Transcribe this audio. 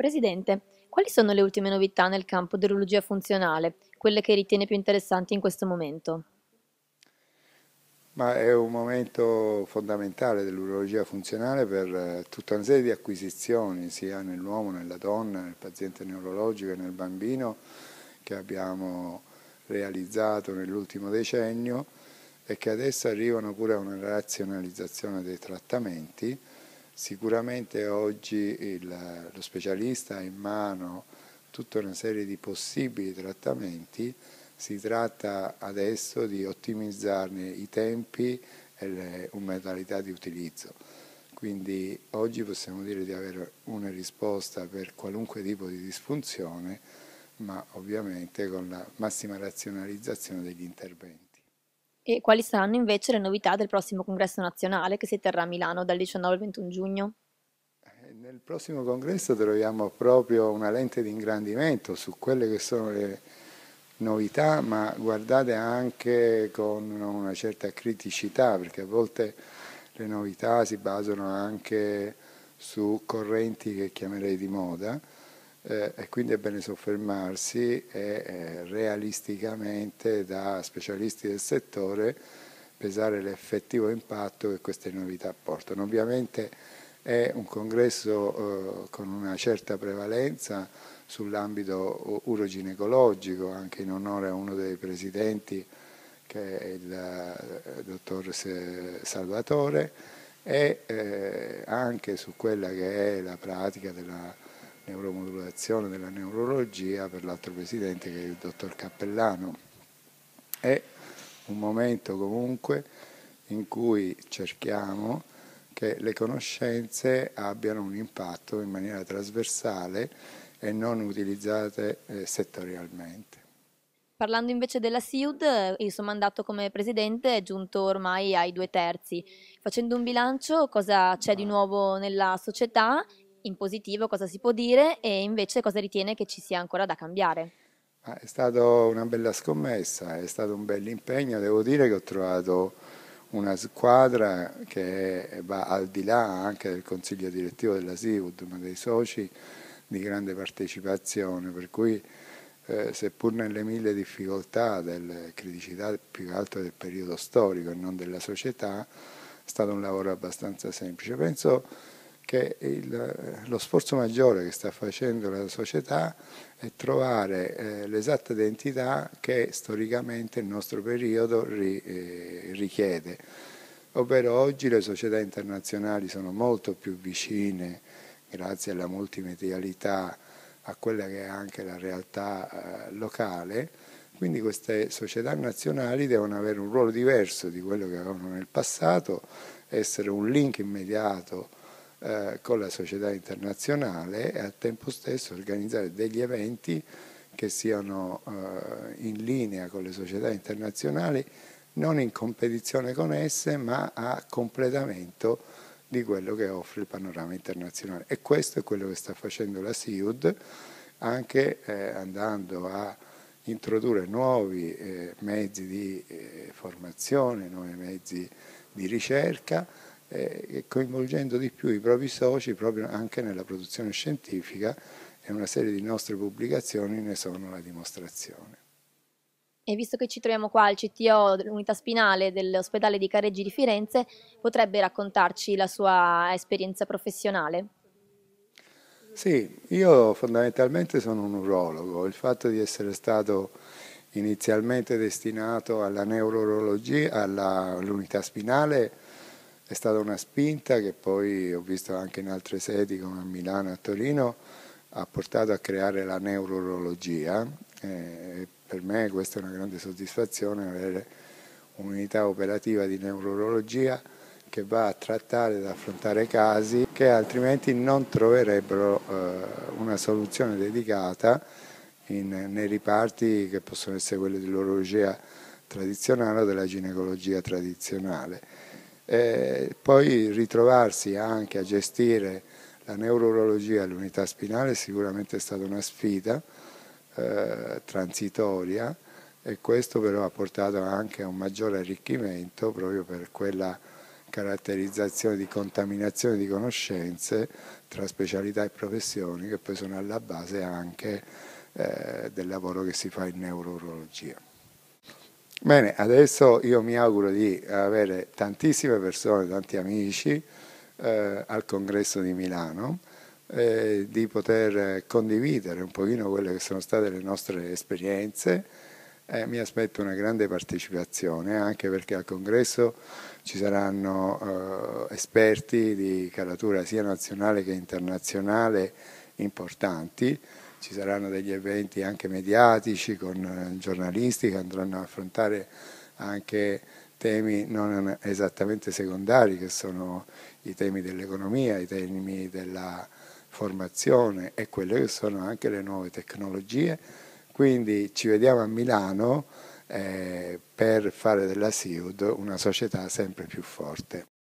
Presidente, quali sono le ultime novità nel campo dell'urologia funzionale, quelle che ritiene più interessanti in questo momento? Ma è un momento fondamentale dell'urologia funzionale per eh, tutta una serie di acquisizioni, sia nell'uomo, nella donna, nel paziente neurologico e nel bambino, che abbiamo realizzato nell'ultimo decennio e che adesso arrivano pure a una razionalizzazione dei trattamenti Sicuramente oggi il, lo specialista ha in mano tutta una serie di possibili trattamenti, si tratta adesso di ottimizzarne i tempi e le modalità di utilizzo. Quindi oggi possiamo dire di avere una risposta per qualunque tipo di disfunzione, ma ovviamente con la massima razionalizzazione degli interventi e quali saranno invece le novità del prossimo congresso nazionale che si terrà a Milano dal 19 al 21 giugno? Eh, nel prossimo congresso troviamo proprio una lente di ingrandimento su quelle che sono le novità, ma guardate anche con una certa criticità, perché a volte le novità si basano anche su correnti che chiamerei di moda, eh, e quindi è bene soffermarsi e eh, realisticamente da specialisti del settore pesare l'effettivo impatto che queste novità portano. Ovviamente è un congresso eh, con una certa prevalenza sull'ambito uroginecologico, anche in onore a uno dei presidenti che è il eh, dottor Salvatore, e eh, anche su quella che è la pratica della neuromodulazione della neurologia per l'altro presidente che è il dottor Cappellano. È un momento comunque in cui cerchiamo che le conoscenze abbiano un impatto in maniera trasversale e non utilizzate eh, settorialmente. Parlando invece della SIUD, il suo mandato come presidente è giunto ormai ai due terzi. Facendo un bilancio, cosa c'è di ah. nuovo nella società in positivo cosa si può dire e invece cosa ritiene che ci sia ancora da cambiare. Ah, è stata una bella scommessa, è stato un bel impegno, devo dire che ho trovato una squadra che va al di là anche del consiglio direttivo della SIUD, ma dei soci di grande partecipazione, per cui eh, seppur nelle mille difficoltà, delle criticità più che del periodo storico e non della società, è stato un lavoro abbastanza semplice. Penso che il, lo sforzo maggiore che sta facendo la società è trovare eh, l'esatta identità che storicamente il nostro periodo ri, eh, richiede. Ovvero oggi le società internazionali sono molto più vicine, grazie alla multimedialità, a quella che è anche la realtà eh, locale, quindi queste società nazionali devono avere un ruolo diverso di quello che avevano nel passato, essere un link immediato eh, con la società internazionale e al tempo stesso organizzare degli eventi che siano eh, in linea con le società internazionali, non in competizione con esse, ma a completamento di quello che offre il panorama internazionale. E questo è quello che sta facendo la SIUD, anche eh, andando a introdurre nuovi eh, mezzi di eh, formazione, nuovi mezzi di ricerca eh, coinvolgendo di più i propri soci proprio anche nella produzione scientifica e una serie di nostre pubblicazioni ne sono la dimostrazione. E visto che ci troviamo qua al CTO, l'unità spinale dell'ospedale di Careggi di Firenze, potrebbe raccontarci la sua esperienza professionale? Sì, io fondamentalmente sono un urologo. Il fatto di essere stato inizialmente destinato alla neurologia, all'unità all spinale, è stata una spinta che poi ho visto anche in altre sedi come a Milano e a Torino, ha portato a creare la neurologia eh, per me questa è una grande soddisfazione avere un'unità operativa di neurologia che va a trattare ed affrontare casi che altrimenti non troverebbero eh, una soluzione dedicata in, nei riparti che possono essere quelli dell'orologia tradizionale o della ginecologia tradizionale. E poi ritrovarsi anche a gestire la neurologia all'unità spinale è sicuramente è stata una sfida eh, transitoria e questo però ha portato anche a un maggiore arricchimento proprio per quella caratterizzazione di contaminazione di conoscenze tra specialità e professioni che poi sono alla base anche eh, del lavoro che si fa in neurologia. Bene, adesso io mi auguro di avere tantissime persone, tanti amici eh, al congresso di Milano, eh, di poter condividere un pochino quelle che sono state le nostre esperienze. Eh, mi aspetto una grande partecipazione, anche perché al congresso ci saranno eh, esperti di caratura sia nazionale che internazionale importanti ci saranno degli eventi anche mediatici con eh, giornalisti che andranno a affrontare anche temi non esattamente secondari che sono i temi dell'economia, i temi della formazione e quelle che sono anche le nuove tecnologie. Quindi ci vediamo a Milano eh, per fare della SIUD una società sempre più forte.